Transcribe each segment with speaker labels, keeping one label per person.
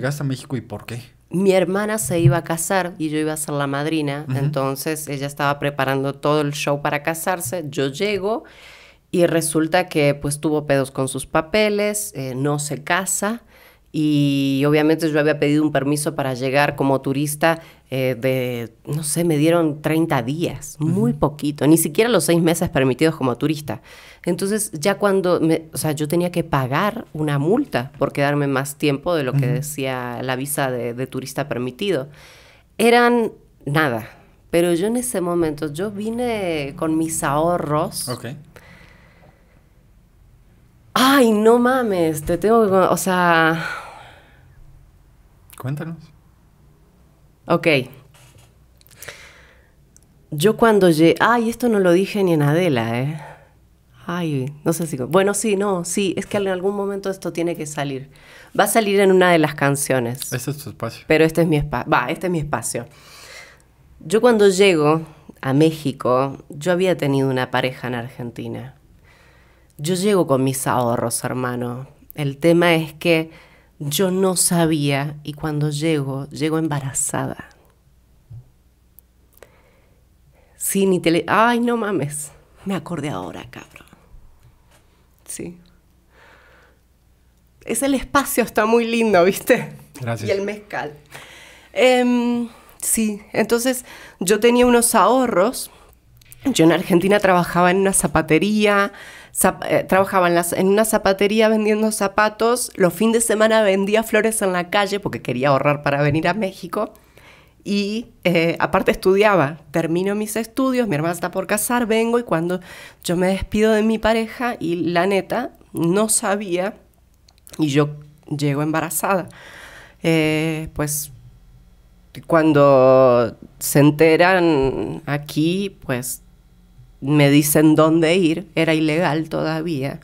Speaker 1: llegaste a México y por qué?
Speaker 2: Mi hermana se iba a casar y yo iba a ser la madrina, entonces ella estaba preparando todo el show para casarse, yo llego y resulta que pues tuvo pedos con sus papeles, eh, no se casa y obviamente yo había pedido un permiso para llegar como turista eh, de, no sé, me dieron 30 días, muy poquito, ni siquiera los seis meses permitidos como turista. Entonces ya cuando, o sea, yo tenía que pagar una multa por quedarme más tiempo de lo que decía la visa de, turista permitido. Eran nada, pero yo en ese momento, yo vine con mis ahorros. Okay ay, no mames, te tengo que... O sea... Cuéntanos. Ok. Yo cuando llegué... Ay, esto no lo dije ni en Adela, ¿eh? Ay, no sé si... Bueno, sí, no, sí, es que en algún momento esto tiene que salir. Va a salir en una de las canciones. Este es tu espacio. Pero este es mi espacio. Va, este es mi espacio. Yo cuando llego a México, yo había tenido una pareja en Argentina. Yo llego con mis ahorros, hermano. El tema es que yo no sabía y cuando llego, llego embarazada. Sí, ni tele... Ay, no mames. Me acordé ahora, cabrón. Sí. Es el espacio, está muy lindo, ¿viste? Gracias. Y el mezcal. Em, sí, entonces yo tenía unos ahorros. Yo en Argentina trabajaba en una zapatería. Eh, trabajaba en, una zapatería vendiendo zapatos, los fines de semana vendía flores en la calle porque quería ahorrar para venir a México y eh, aparte estudiaba, termino mis estudios, mi hermana está por casar, vengo y cuando yo me despido de mi pareja y la neta no sabía y yo llego embarazada, eh, pues cuando se enteran aquí, pues me dicen dónde ir, era ilegal todavía,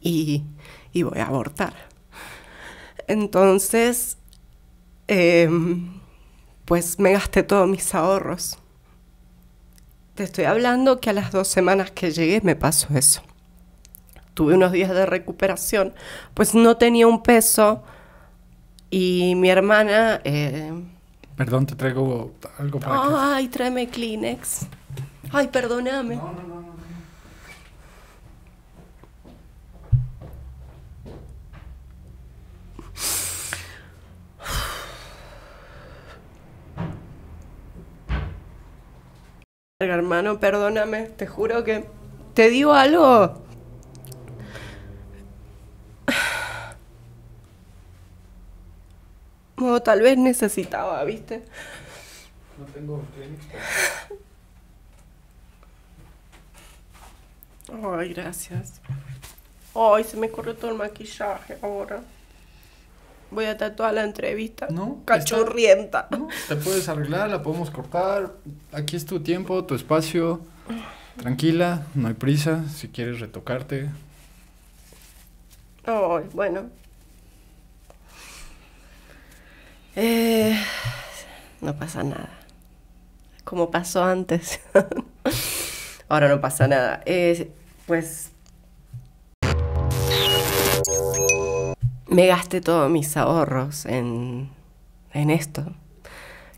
Speaker 2: y, y voy a abortar. Entonces, em, pues me gasté todos mis ahorros. Te estoy hablando que a las dos semanas que llegué me pasó eso. Tuve unos días de recuperación, pues no tenía un peso y mi hermana... Eh,
Speaker 1: Perdón, te traigo algo
Speaker 2: para... Ay, tráeme Kleenex. Ay, perdóname. Hermano, perdóname, te juro que te digo algo. O tal vez necesitaba, ¿viste? No tengo Ay,
Speaker 1: gracias.
Speaker 2: Ay, se me corrió todo el maquillaje ahora. Voy a tatuar la entrevista.
Speaker 1: No. Cachorrienta. te puedes arreglar, la podemos cortar. Aquí es tu tiempo, tu espacio. Tranquila, no hay prisa. Si quieres retocarte.
Speaker 2: Ay, bueno. Eh, no pasa nada. Como pasó antes. Ahora no pasa nada. Eh, pues me gasté todos mis ahorros en, en esto.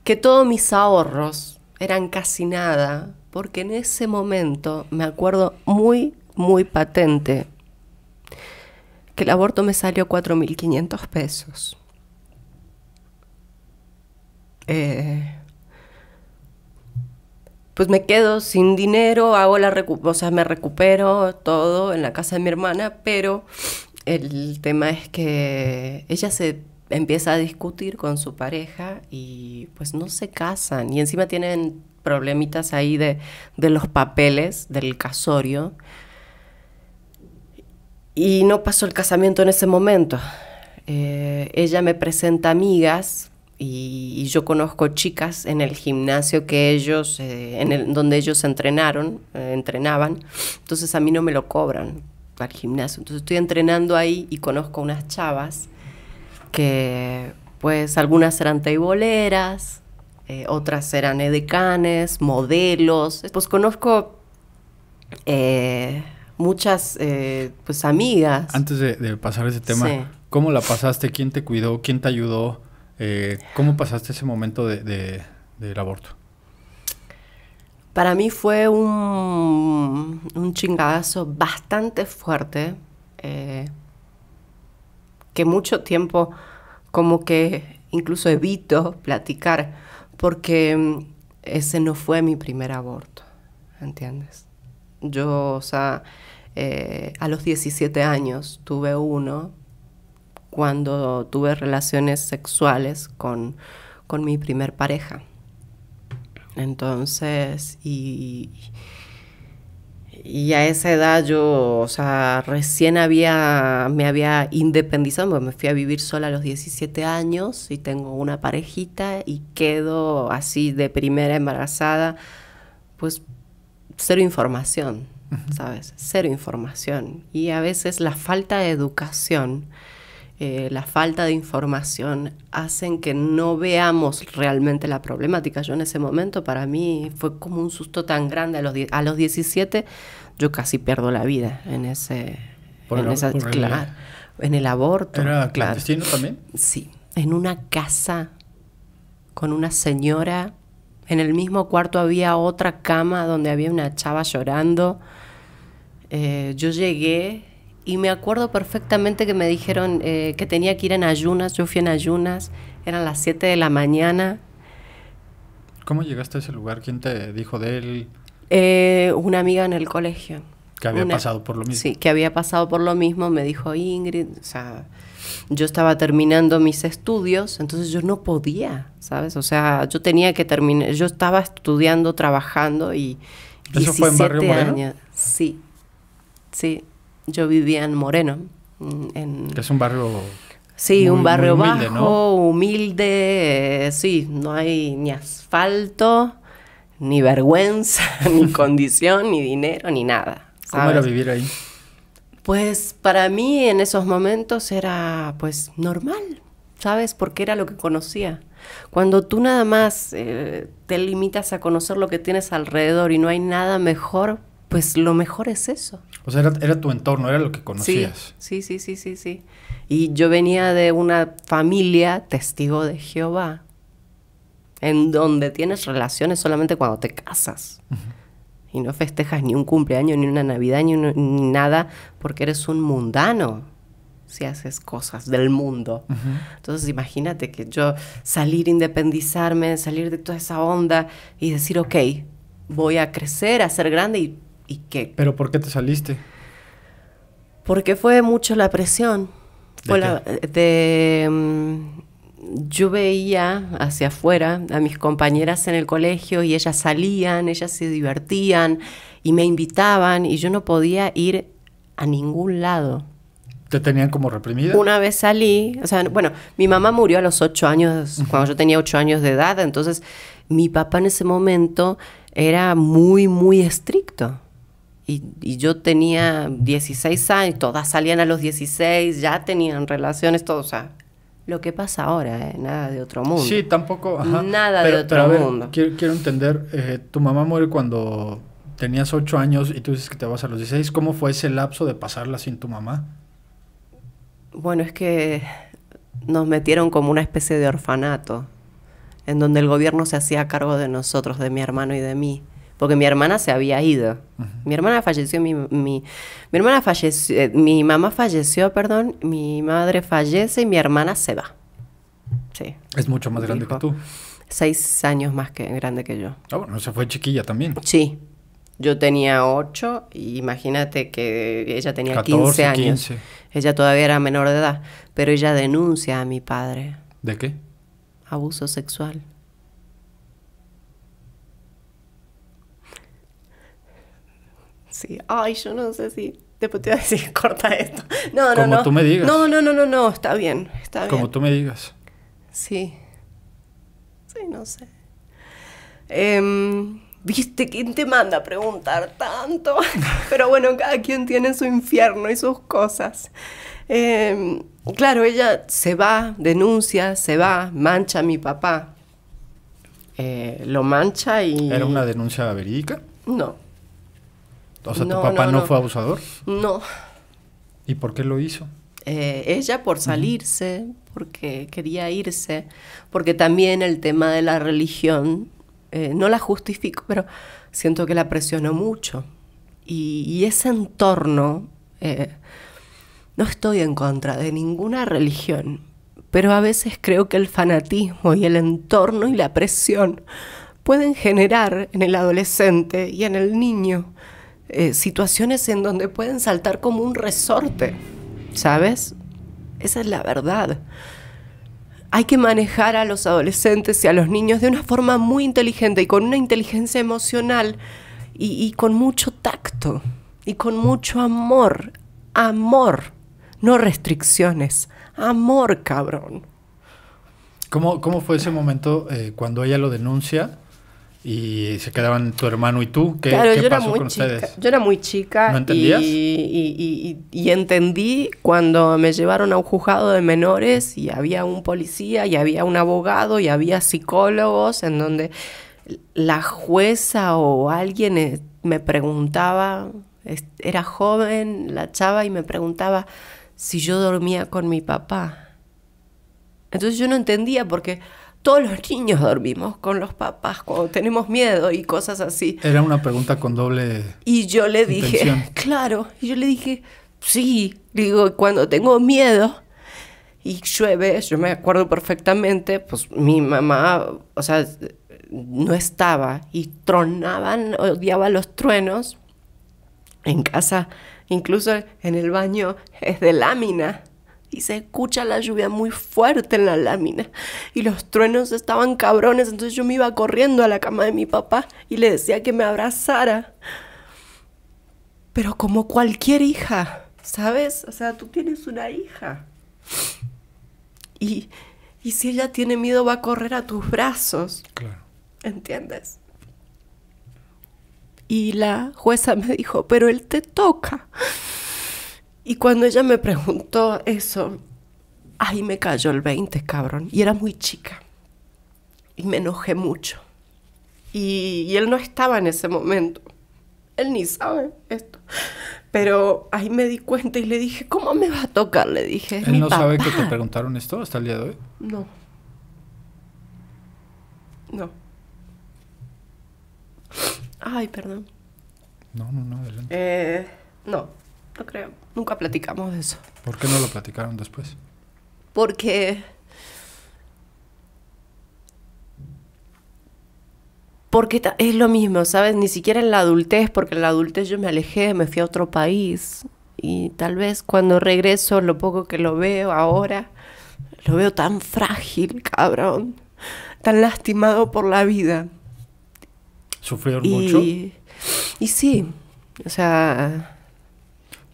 Speaker 2: Que todos mis ahorros eran casi nada, porque en ese momento me acuerdo muy, muy patente que el aborto me salió 4.500 pesos. Eh, pues me quedo sin dinero, hago la o sea, me recupero todo en la casa de mi hermana, pero el tema es que ella se empieza a discutir con su pareja y pues no se casan y encima tienen problemitas ahí de, los papeles del casorio y no pasó el casamiento en ese momento. Eh, ella me presenta amigas y, yo conozco chicas en el gimnasio que ellos, eh, en donde ellos entrenaron, eh, entrenaban, entonces a mí no me lo cobran al gimnasio. Entonces estoy entrenando ahí y conozco unas chavas que pues algunas eran teiboleras, eh, otras eran edecanes, modelos, pues conozco muchas pues amigas.
Speaker 1: Antes de, pasar ese tema, ¿cómo la pasaste? ¿Quién te cuidó? ¿Quién te ayudó? Eh, ¿Cómo pasaste ese momento del aborto?
Speaker 2: Para mí fue un, un bastante fuerte, eh, que mucho tiempo como que incluso evito platicar, porque mm, ese no fue mi primer aborto, ¿entiendes? Yo, o sea, eh, a los 17 años tuve uno cuando tuve relaciones sexuales con, mi primer pareja. Entonces, y, a esa edad yo, o sea, recién había, me había independizado, me fui a vivir sola a los 17 años y tengo una parejita y quedo así de primera embarazada, pues cero información, ¿sabes? Cero información. Y a veces la falta de educación eh, la falta de información hacen que no veamos realmente la problemática. Yo en ese momento para mí fue como un susto tan grande. A los, a los 17 yo casi pierdo la vida en ese... Por en, el, esa, en el aborto. ¿Era clandestino también? Sí, en una casa con una señora. En el mismo cuarto había otra cama donde había una chava llorando. Eh, yo llegué y me acuerdo perfectamente que me dijeron eh, que tenía que ir en ayunas, yo fui en ayunas, eran las 7 de la mañana.
Speaker 1: ¿Cómo llegaste a ese lugar? ¿Quién te dijo de él?
Speaker 2: Eh, una amiga en el colegio.
Speaker 1: Que había pasado por lo mismo. Sí,
Speaker 2: que había pasado por lo mismo, me dijo Ingrid, o sea, yo estaba terminando mis estudios, entonces yo no podía, ¿sabes? O sea, yo tenía que terminar, yo estaba estudiando, trabajando y... ¿Eso fue en Barrio Moreno? Sí, sí, yo vivía en Moreno.
Speaker 1: es un barrio... Sí, un barrio humilde, bajo, ¿no?
Speaker 2: humilde, eh, sí, no hay ni asfalto, ni vergüenza, ni condición, ni dinero, ni nada. ¿Cómo era vivir ahí? Pues para mí en esos momentos era pues normal, ¿sabes? Porque era lo que conocía. Cuando tú nada más eh, te limitas a conocer lo que tienes alrededor y no hay nada mejor pues lo mejor es eso.
Speaker 1: O sea, era, tu entorno, era lo que conocías.
Speaker 2: Sí, sí, sí, sí, sí, Y yo venía de una familia testigo de Jehová, en donde tienes relaciones solamente cuando te casas. Y no festejas ni un cumpleaños, ni una Navidad, ni, nada, porque eres un mundano si haces cosas del mundo. Entonces imagínate que yo salir, independizarme, salir de toda esa onda y decir, ok, voy a crecer, a ser grande y
Speaker 1: ¿Pero por qué te saliste?
Speaker 2: Porque fue mucho la presión. Mm, yo veía hacia afuera a mis compañeras en el colegio y ellas salían, ellas se divertían y me invitaban y yo no podía ir
Speaker 1: a ningún lado. ¿Te tenían como reprimida? Una
Speaker 2: vez salí, o sea, bueno, mi mamá murió a los ocho años, cuando yo tenía ocho años de edad, entonces mi papá en ese momento era muy, muy estricto. Y, yo tenía 16 años, todas salían a los 16, ya tenían relaciones, todo, o sea, lo que pasa ahora, ¿eh? nada de
Speaker 1: otro mundo. Sí, tampoco, Nada de otro mundo. Quiero, entender, eh, tu mamá muere cuando tenías 8 años y tú dices que te vas a los 16, ¿cómo fue ese lapso de pasarla sin tu mamá?
Speaker 2: Bueno, es que nos metieron como una especie de orfanato, en donde el gobierno se hacía cargo de nosotros, de mi hermano y de mí porque mi hermana se había ido. Mi hermana falleció, mi, mi, hermana falleció, eh, mi mamá falleció, perdón, mi madre fallece y mi hermana se va. Sí. Es mucho más grande que tú. Seis años más grande que yo. Ah, bueno,
Speaker 1: se fue chiquilla
Speaker 2: también. Sí. Yo tenía ocho, y imagínate que ella tenía quince 15 años. Ella todavía era menor de edad, pero ella denuncia a mi padre. ¿De qué? Abuso sexual. Ay, yo no sé si. Después te voy a decir, corta esto. No, no, no. tú me digas. No, no, no, no, no, está bien. Como
Speaker 1: tú me digas.
Speaker 2: Sí. Sí, no sé. Em, ¿Viste quién te manda a preguntar tanto? Pero bueno, cada quien tiene su infierno y sus cosas. Em, claro, ella se va, denuncia, se va, mancha a mi papá. Eh, lo mancha y...
Speaker 1: ¿Era una denuncia verídica? No. O sea, ¿tu papá no, fue abusador? No. ¿Y por qué lo hizo?
Speaker 2: Eh, ella por salirse, porque quería irse, porque también el tema de la religión, eh, no la justifico, pero siento que la presionó mucho. Y, ese entorno, eh, no estoy en contra de ninguna religión, pero a veces creo que el fanatismo y el entorno y la presión pueden generar en el adolescente y en el niño eh, situaciones en donde pueden saltar como un resorte, ¿sabes? Esa es la verdad. Hay que manejar a los adolescentes y a los niños de una forma muy inteligente y con una inteligencia emocional y, con mucho tacto y con mucho amor.
Speaker 1: Amor, no restricciones. Amor, cabrón. ¿Cómo, cómo fue ese momento eh, cuando ella lo denuncia? y se quedaban tu hermano y tú. ¿Qué, pasó era muy con chica. ustedes?
Speaker 2: Yo era muy chica. Y, y, entendí cuando me llevaron a un juzgado de menores y había un policía y había un abogado y había psicólogos en donde la jueza o alguien eh, me preguntaba, era joven la chava y me preguntaba si yo dormía con mi papá. Entonces yo no entendía porque todos los niños dormimos con los papás cuando tenemos miedo y cosas así.
Speaker 1: Era una pregunta con doble.
Speaker 2: Y yo le dije, claro, y yo le dije, sí, digo, cuando tengo miedo y llueve, yo me acuerdo perfectamente, pues mi mamá, o sea, no estaba y tronaban, odiaba los truenos en casa, incluso en el baño es de lámina y se escucha la lluvia muy fuerte en la lámina y los truenos estaban cabrones, entonces yo me iba corriendo a la cama de mi papá y le decía que me abrazara. Pero como cualquier hija, ¿sabes? O sea, tú tienes una hija. Y, si ella tiene miedo va a correr a tus brazos. Claro. ¿Entiendes? Y la jueza me dijo, pero él te toca. Y cuando ella me preguntó eso, ahí me cayó el 20, cabrón. Y era muy chica. Y me enojé mucho. Y, él no estaba en ese momento. Él ni sabe esto. Pero ahí me di cuenta y le dije, ¿cómo me va a tocar? Le dije. ¿Él no sabe que te
Speaker 1: preguntaron esto hasta el día de hoy?
Speaker 2: No. No. Ay, perdón. No, no, no, Eh, no no creo. Nunca platicamos de eso.
Speaker 1: ¿Por qué no lo platicaron después?
Speaker 2: Porque... Porque es lo mismo, ¿sabes? Ni siquiera en la adultez, porque en la adultez yo me alejé, me fui a otro país. Y tal vez cuando regreso, lo poco que lo veo ahora, lo veo tan frágil, cabrón. Tan lastimado por la vida.
Speaker 1: ¿Sufrieron mucho? Y
Speaker 2: sí, o sea,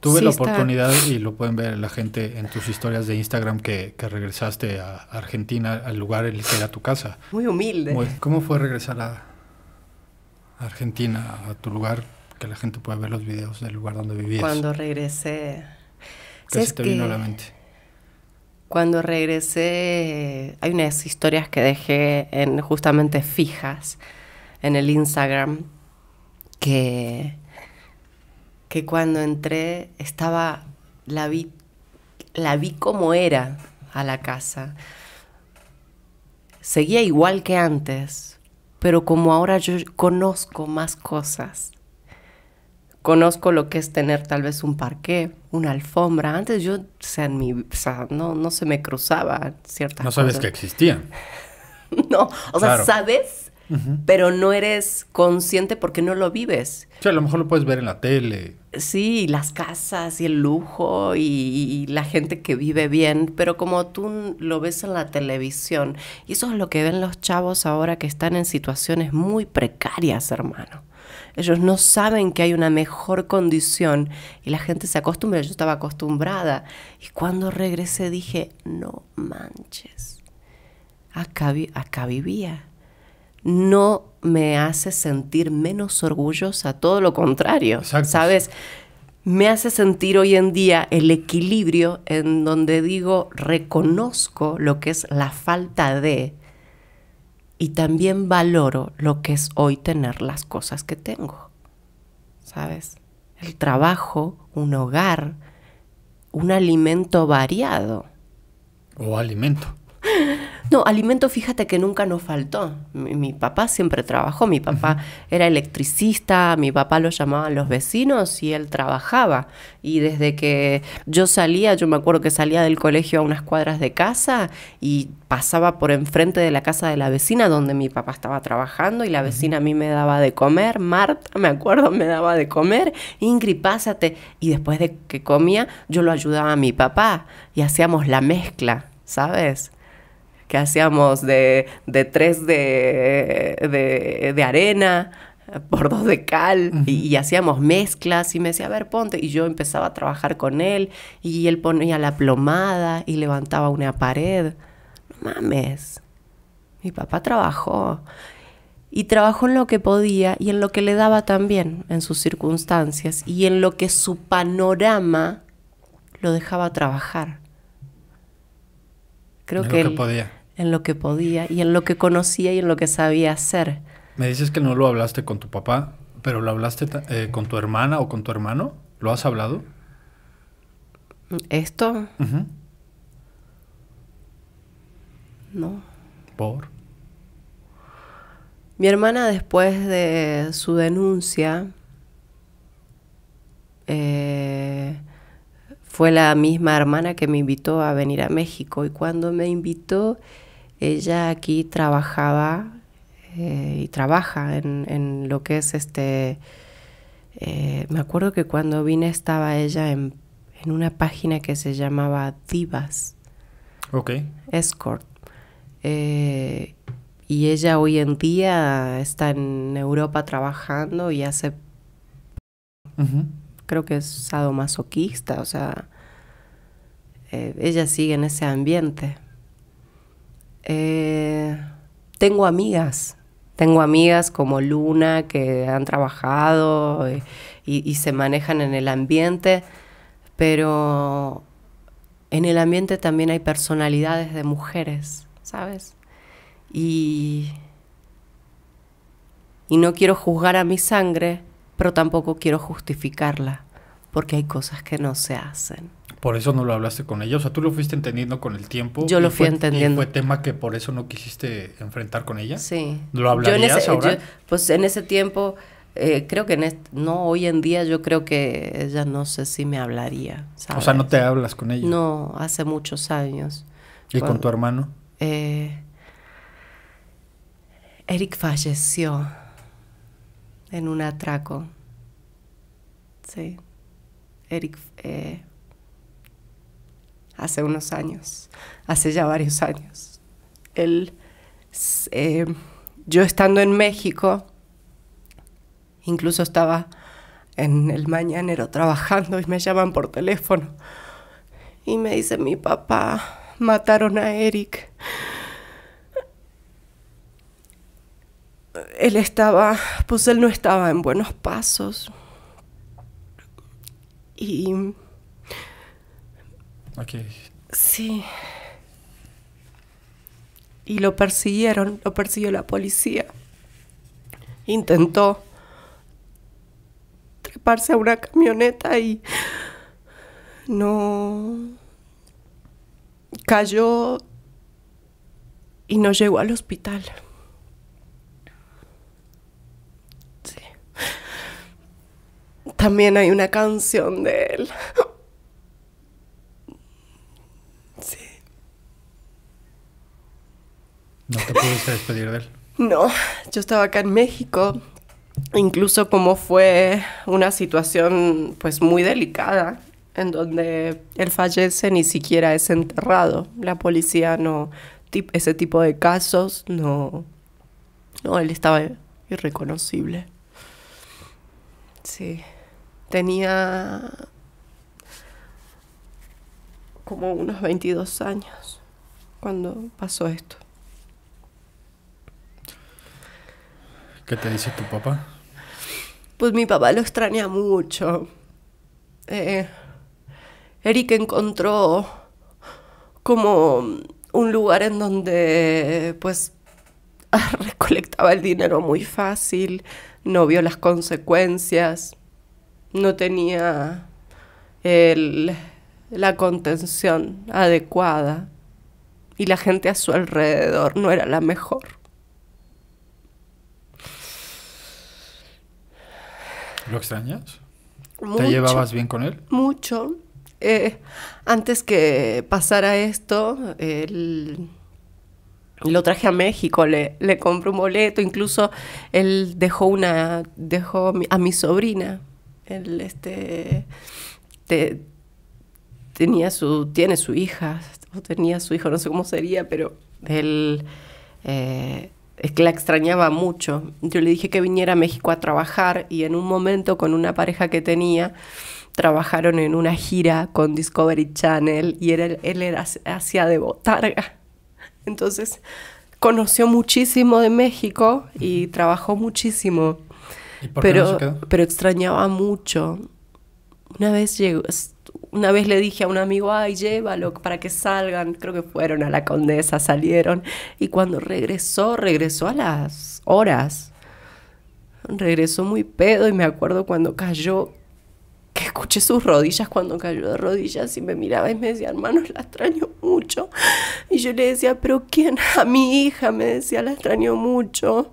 Speaker 2: Tuve la oportunidad,
Speaker 1: y lo pueden ver la gente en tus historias de Instagram, que, regresaste a Argentina, al lugar en el que era tu casa.
Speaker 2: Muy humilde.
Speaker 1: ¿Cómo fue regresar a Argentina, a tu lugar, que la gente pueda ver los videos del lugar donde vivías? Cuando
Speaker 2: regresé... ¿Qué te vino a la mente? Cuando regresé, hay unas historias que dejé en, justamente fijas en el Instagram que que cuando entré estaba, la vi, la vi como era a la casa. Seguía igual que antes, pero como ahora yo conozco más cosas. Conozco lo que es tener tal vez un parqué, una alfombra. Antes yo, o sea, mi, no, no se me cruzaba ciertas No sabes que existían. no, o sea, sabes pero no eres consciente porque no lo vives.
Speaker 1: O sea, a lo mejor lo puedes ver en la tele.
Speaker 2: Sí, las casas y el lujo y, la gente que vive bien, pero como tú lo ves en la televisión, y eso es lo que ven los chavos ahora que están en situaciones muy precarias, hermano. Ellos no saben que hay una mejor condición y la gente se acostumbra, yo estaba acostumbrada. Y cuando regresé dije, no manches, acá vivía no me hace sentir menos orgullosa, todo lo contrario, ¿sabes? Me hace sentir hoy en día el equilibrio en donde digo, reconozco lo que es la falta de y también valoro lo que es hoy tener las cosas que tengo, ¿sabes? El trabajo, un hogar, un alimento variado. O alimento. No, alimento, fíjate que nunca nos faltó. Mi, papá siempre trabajó, mi papá era electricista, mi papá lo llamaban los vecinos y él trabajaba. Y desde que yo salía, yo me acuerdo que salía del colegio a unas cuadras de casa y pasaba por enfrente de la casa de la vecina donde mi papá estaba trabajando y la vecina a mí me daba de comer, Marta, me acuerdo, me daba de comer, Ingrid, pásate. Y después de que comía, yo lo ayudaba a mi papá y hacíamos la mezcla, ¿sabes? que hacíamos de, tres de, arena por dos de cal y, hacíamos mezclas y me decía, a ver, ponte. Y yo empezaba a trabajar con él y él ponía la plomada y levantaba una pared. No mames, mi papá trabajó y trabajó en lo que podía y en lo que le daba también en sus circunstancias y en lo que su panorama lo dejaba trabajar. Creo que, lo que podía en lo que podía y en lo que conocía y en lo que sabía hacer.
Speaker 1: Me dices que no lo hablaste con tu papá, pero lo hablaste eh, con tu hermana o con tu hermano. ¿Lo has hablado?
Speaker 2: ¿Esto? No. ¿Por? Mi hermana después de su denuncia eh, fue la misma hermana que me invitó a venir a México y cuando me invitó ella aquí trabajaba eh, y trabaja en, lo que es este... Eh, me acuerdo que cuando vine estaba ella en, una página que se llamaba Divas. Ok. Escort. Eh, y ella hoy en día está en Europa trabajando y hace... Creo que es sadomasoquista, o sea... ella sigue en ese ambiente. Eh, tengo amigas, tengo amigas como Luna que han trabajado eh, y, se manejan en el ambiente, pero en el ambiente también hay personalidades de mujeres, ¿sabes? y no quiero juzgar a mi sangre, pero tampoco quiero justificarla, porque hay cosas que no se hacen
Speaker 1: por eso no lo hablaste con ella. O sea, tú lo fuiste entendiendo con el tiempo. Yo lo fui entendiendo. fue tema que por eso no quisiste enfrentar con ella? Sí. ¿Lo hablarías
Speaker 2: pues en ese tiempo, eh, creo que en este, no, hoy en día yo creo que ella no sé si me hablaría. O sea, no te hablas con ella. No, hace muchos años. ¿Y con tu hermano? Eh, Eric falleció en un atraco. Sí. Eric eh, hace unos años, hace ya varios años. Él, eh, yo estando en México, incluso estaba en el mañanero trabajando y me llaman por teléfono y me dice mi papá, mataron a Eric. Él estaba, pues él no estaba en buenos pasos. Y Sí. Y lo persiguieron, lo persiguió la policía. Intentó treparse a una camioneta y no cayó y no llegó al hospital. Sí. También hay una canción de él. ¿No yo estaba acá en México, incluso como fue una situación pues muy delicada, en donde él fallece ni siquiera es enterrado. La policía no, ese tipo de casos no, no, él estaba irreconocible. Sí, tenía como unos 22 años cuando pasó esto.
Speaker 1: ¿Qué te dice tu papá?
Speaker 2: Pues mi papá lo extraña mucho. Eh, Eric encontró como un lugar en donde pues recolectaba el dinero muy fácil, no vio las consecuencias, no tenía la contención adecuada y la gente a su alrededor no era la mejor.
Speaker 1: ¿Lo extrañas? ¿Te llevabas bien con él?
Speaker 2: Mucho. Eh, antes que pasara esto, él, lo traje a México, le, le compré un boleto, incluso él dejó una, dejó a mi sobrina, él este, tenía su, tiene su hija, o tenía su hijo, no sé cómo sería, pero él eh, es que la extrañaba mucho. Yo le dije que viniera a México a trabajar y en un momento con una pareja que tenía trabajaron en una gira con Discovery Channel y él, él era, hacía de botarga. Entonces conoció muchísimo de México y trabajó muchísimo. pero, pero extrañaba mucho. Una vez llegó, una vez le dije a un amigo, ay, llévalo para que salgan. Creo que fueron a la condesa, salieron. Y cuando regresó, regresó a las horas. Regresó muy pedo y me acuerdo cuando cayó, que escuché sus rodillas cuando cayó de rodillas y me miraba y me decía, hermano, la extraño mucho. Y yo le decía, pero ¿quién? A mi hija me decía, la extraño mucho.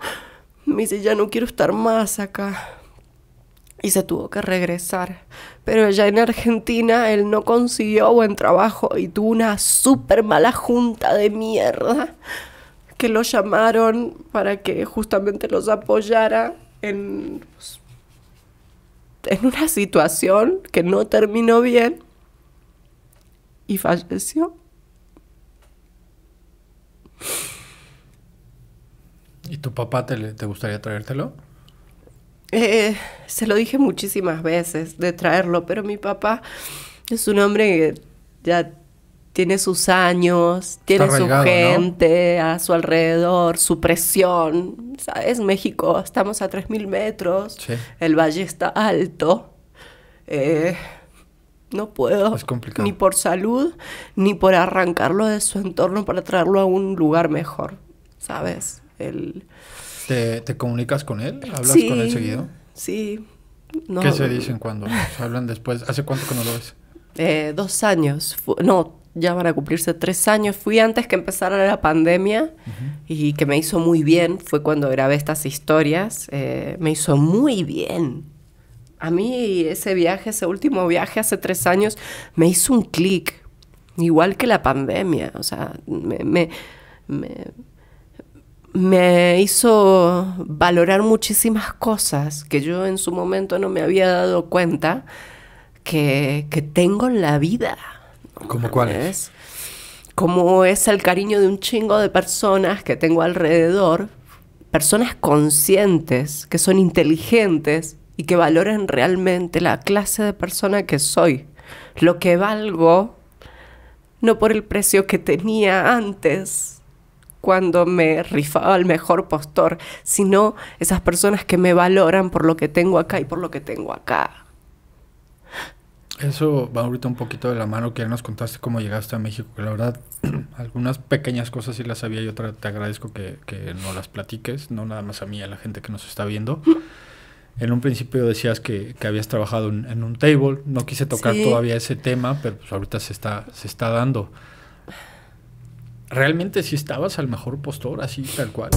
Speaker 2: Me dice, ya no quiero estar más acá y se tuvo que regresar. Pero allá en Argentina él no consiguió buen trabajo y tuvo una súper mala junta de mierda que lo llamaron para que justamente los apoyara en, pues, en una situación que no terminó bien y falleció.
Speaker 1: ¿Y tu papá te, te gustaría traértelo?
Speaker 2: eh, se lo dije muchísimas veces de traerlo, pero mi papá es un hombre que ya tiene sus años, tiene su gente a su alrededor, su presión. Es México, estamos a 3.000 metros, el valle está alto. Eh, no puedo, ni por salud, ni por arrancarlo de su entorno para traerlo a un lugar mejor, ¿sabes? El,
Speaker 1: ¿Te, comunicas con él? ¿Hablas con él seguido? Sí. No, ¿Qué se dicen cuando hablan después? ¿Hace cuánto que no lo ves?
Speaker 2: Eh, dos años. no, ya van a cumplirse tres años. Fui antes que empezara la pandemia y que me hizo muy bien. Fue cuando grabé estas historias. Eh, me hizo muy bien. A mí ese viaje, ese último viaje hace tres años, me hizo un clic. Igual que la pandemia. O sea, me, me me hizo valorar muchísimas cosas que yo en su momento no me había dado cuenta que, tengo en la vida.
Speaker 1: ¿Cómo cuáles?
Speaker 2: Como es el cariño de un chingo de personas que tengo alrededor, personas conscientes, que son inteligentes y que valoren realmente la clase de persona que soy, lo que valgo, no por el precio que tenía antes cuando me rifaba al mejor postor, sino esas personas que me valoran por lo que tengo acá y por lo que tengo acá.
Speaker 1: Eso va ahorita un poquito de la mano que ya nos contaste cómo llegaste a México, que la verdad algunas pequeñas cosas sí las sabía y otra te agradezco que, que no las platiques, no nada más a mí, a la gente que nos está viendo. En un principio decías que, que habías trabajado en, un table, no quise tocar todavía ese tema, pero pues ahorita se está, se está dando realmente si estabas al mejor postor, así tal cual.